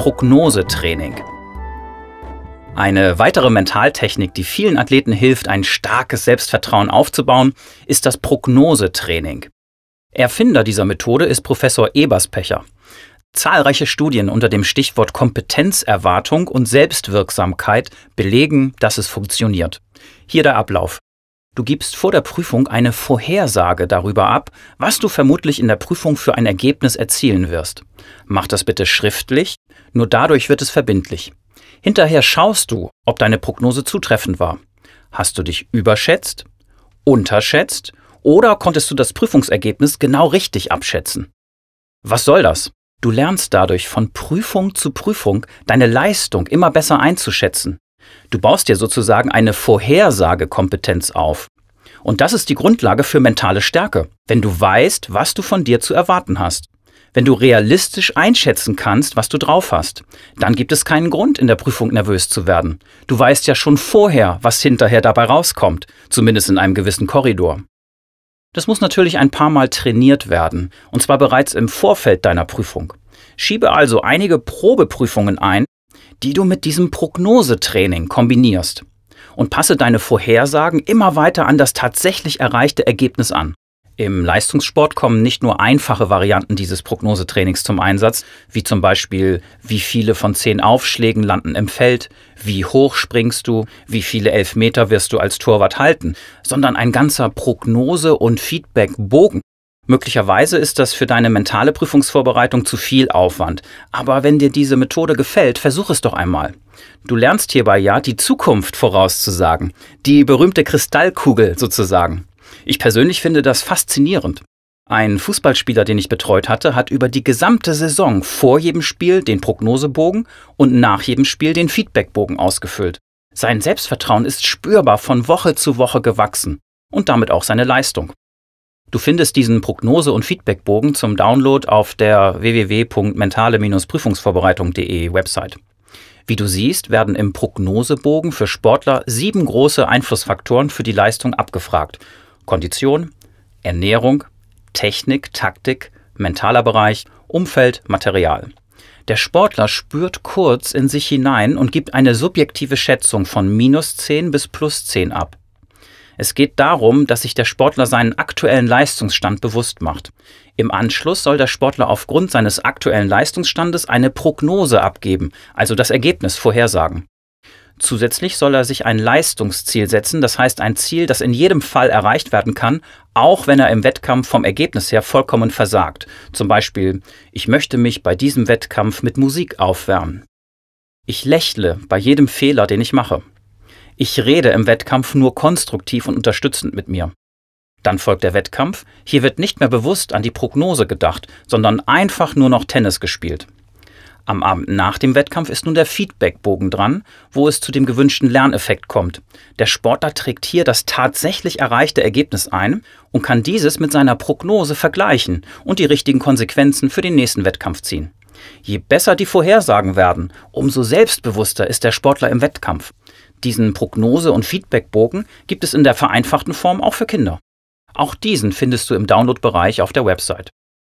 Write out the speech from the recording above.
Prognosetraining. Eine weitere Mentaltechnik, die vielen Athleten hilft, ein starkes Selbstvertrauen aufzubauen, ist das Prognosetraining. Erfinder dieser Methode ist Professor Eberspecher. Zahlreiche Studien unter dem Stichwort Kompetenzerwartung und Selbstwirksamkeit belegen, dass es funktioniert. Hier der Ablauf. Du gibst vor der Prüfung eine Vorhersage darüber ab, was du vermutlich in der Prüfung für ein Ergebnis erzielen wirst. Mach das bitte schriftlich, nur dadurch wird es verbindlich. Hinterher schaust du, ob deine Prognose zutreffend war. Hast du dich überschätzt, unterschätzt oder konntest du das Prüfungsergebnis genau richtig abschätzen? Was soll das? Du lernst dadurch von Prüfung zu Prüfung deine Leistung immer besser einzuschätzen Du baust dir sozusagen eine Vorhersagekompetenz auf. Und das ist die Grundlage für mentale Stärke, wenn du weißt, was du von dir zu erwarten hast. Wenn du realistisch einschätzen kannst, was du drauf hast, dann gibt es keinen Grund, in der Prüfung nervös zu werden. Du weißt ja schon vorher, was hinterher dabei rauskommt, zumindest in einem gewissen Korridor. Das muss natürlich ein paar Mal trainiert werden, und zwar bereits im Vorfeld deiner Prüfung. Schiebe also einige Probeprüfungen ein, die du mit diesem Prognosetraining kombinierst und passe deine Vorhersagen immer weiter an das tatsächlich erreichte Ergebnis an. Im Leistungssport kommen nicht nur einfache Varianten dieses Prognosetrainings zum Einsatz, wie zum Beispiel, wie viele von zehn Aufschlägen landen im Feld, wie hoch springst du, wie viele Elfmeter wirst du als Torwart halten, sondern ein ganzer Prognose- und Feedbackbogen, Möglicherweise ist das für deine mentale Prüfungsvorbereitung zu viel Aufwand. Aber wenn dir diese Methode gefällt, versuch es doch einmal. Du lernst hierbei ja, die Zukunft vorauszusagen. Die berühmte Kristallkugel sozusagen. Ich persönlich finde das faszinierend. Ein Fußballspieler, den ich betreut hatte, hat über die gesamte Saison vor jedem Spiel den Prognosebogen und nach jedem Spiel den Feedbackbogen ausgefüllt. Sein Selbstvertrauen ist spürbar von Woche zu Woche gewachsen und damit auch seine Leistung. Du findest diesen Prognose- und Feedbackbogen zum Download auf der www.mentale-prüfungsvorbereitung.de Website. Wie du siehst, werden im Prognosebogen für Sportler sieben große Einflussfaktoren für die Leistung abgefragt. Kondition, Ernährung, Technik, Taktik, mentaler Bereich, Umfeld, Material. Der Sportler spürt kurz in sich hinein und gibt eine subjektive Schätzung von minus 10 bis plus 10 ab. Es geht darum, dass sich der Sportler seinen aktuellen Leistungsstand bewusst macht. Im Anschluss soll der Sportler aufgrund seines aktuellen Leistungsstandes eine Prognose abgeben, also das Ergebnis vorhersagen. Zusätzlich soll er sich ein Leistungsziel setzen, das heißt ein Ziel, das in jedem Fall erreicht werden kann, auch wenn er im Wettkampf vom Ergebnis her vollkommen versagt. Zum Beispiel, ich möchte mich bei diesem Wettkampf mit Musik aufwärmen. Ich lächle bei jedem Fehler, den ich mache. Ich rede im Wettkampf nur konstruktiv und unterstützend mit mir. Dann folgt der Wettkampf. Hier wird nicht mehr bewusst an die Prognose gedacht, sondern einfach nur noch Tennis gespielt. Am Abend nach dem Wettkampf ist nun der Feedbackbogen dran, wo es zu dem gewünschten Lerneffekt kommt. Der Sportler trägt hier das tatsächlich erreichte Ergebnis ein und kann dieses mit seiner Prognose vergleichen und die richtigen Konsequenzen für den nächsten Wettkampf ziehen. Je besser die Vorhersagen werden, umso selbstbewusster ist der Sportler im Wettkampf. Diesen Prognose- und Feedbackbogen gibt es in der vereinfachten Form auch für Kinder. Auch diesen findest du im Downloadbereich auf der Website.